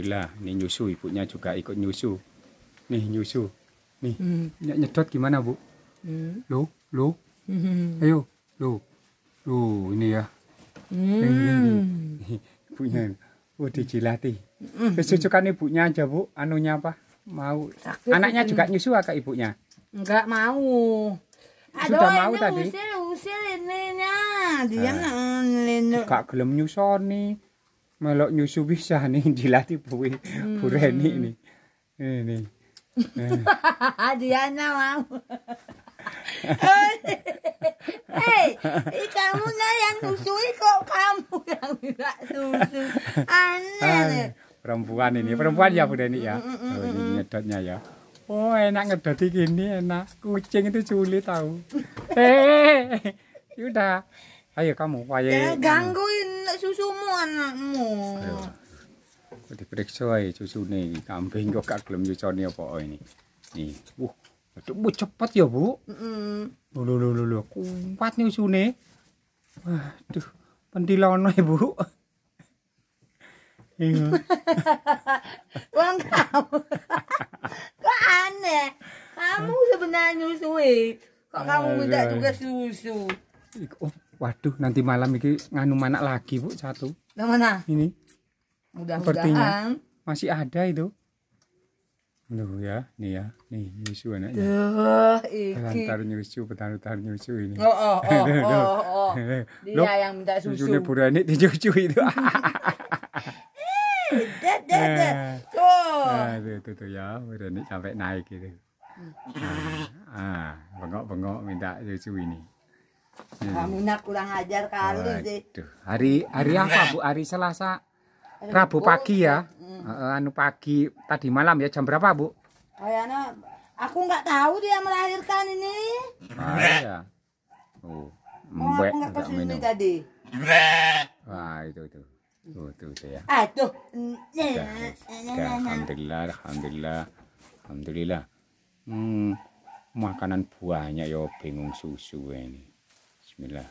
Alhamdulillah, ini nyusu ibunya juga ikut nyusu. Nih nyusu. Nih, hmm. nyedot gimana, Bu? Hmm. Lu, lu. Hmm. Ayo, lu. Lu ini ya. Hmm. ibunya oh dijilati. Hmm. Kesucukan ibunya aja, Bu. Anunya apa? Mau. Sakit, Anaknya juga nyusu kak ibunya? Enggak mau. Sudah mau ini tadi. usil usir ininya. Dia nah. Gak gelem nih melok nyusu bisa nih dilatih bui bu hmm. Reni nih ini dia mau Hei, kamu nggak yang susui kok kamu yang tidak susu. Aneh. Perempuan ini, perempuan ya Bu Deni ya. Mm, mm, mm, oh, ini ngedotnya ya. Oh, enak ngedoti gini, enak. Kucing itu sulit tahu. Eh, sudah. Ayo kamu, wae. Ya, gangguin susumu anakmu. Ayo. Kok diperiksa ae susune iki kambing kok gak gelem nyuconi apa ini. Nih, uh, aduh cepet ya, Bu. Heeh. Mm -mm. Lho lho lho lho, kuat nyusune. Waduh, pendilono ya, Bu. Iya. Wong kamu. Kok aneh. Kamu sebenarnya nyusui. Kok kamu minta tugas susu? Waduh, nanti malam ini nganu mana lagi, Bu, satu. Nah, mana? Ini. Mudah-mudahan masih ada itu. Loh ya, nih ya, nih nyusu anaknya. Duh, iki. Lantar nyusu, petar-petar nyusu ini. Oh, oh, oh, oh, oh. Dia Loh, yang minta susu. Susunya burani dicucu itu. Dad, dad, dad. Tuh. Nah, tuh, tuh, tuh ya, burani sampai naik gitu. Hmm. Ah, ah, bengok-bengok minta susu ini. Hmm. Kamu nak kurang ajar kali Waduh. sih. Hari hari apa Bu? Hari Selasa. Rabu pagi ya. Hmm. Anu pagi tadi malam ya jam berapa Bu? Kayaknya aku nggak tahu dia melahirkan ini. Ah, ya. Oh. Mau oh, aku nggak kesini tadi. Wah itu itu. Oh, itu itu ya. Aduh. Udah, udah. Alhamdulillah, alhamdulillah. Alhamdulillah. Hmm, makanan buahnya yo ya, bingung susu ini. mira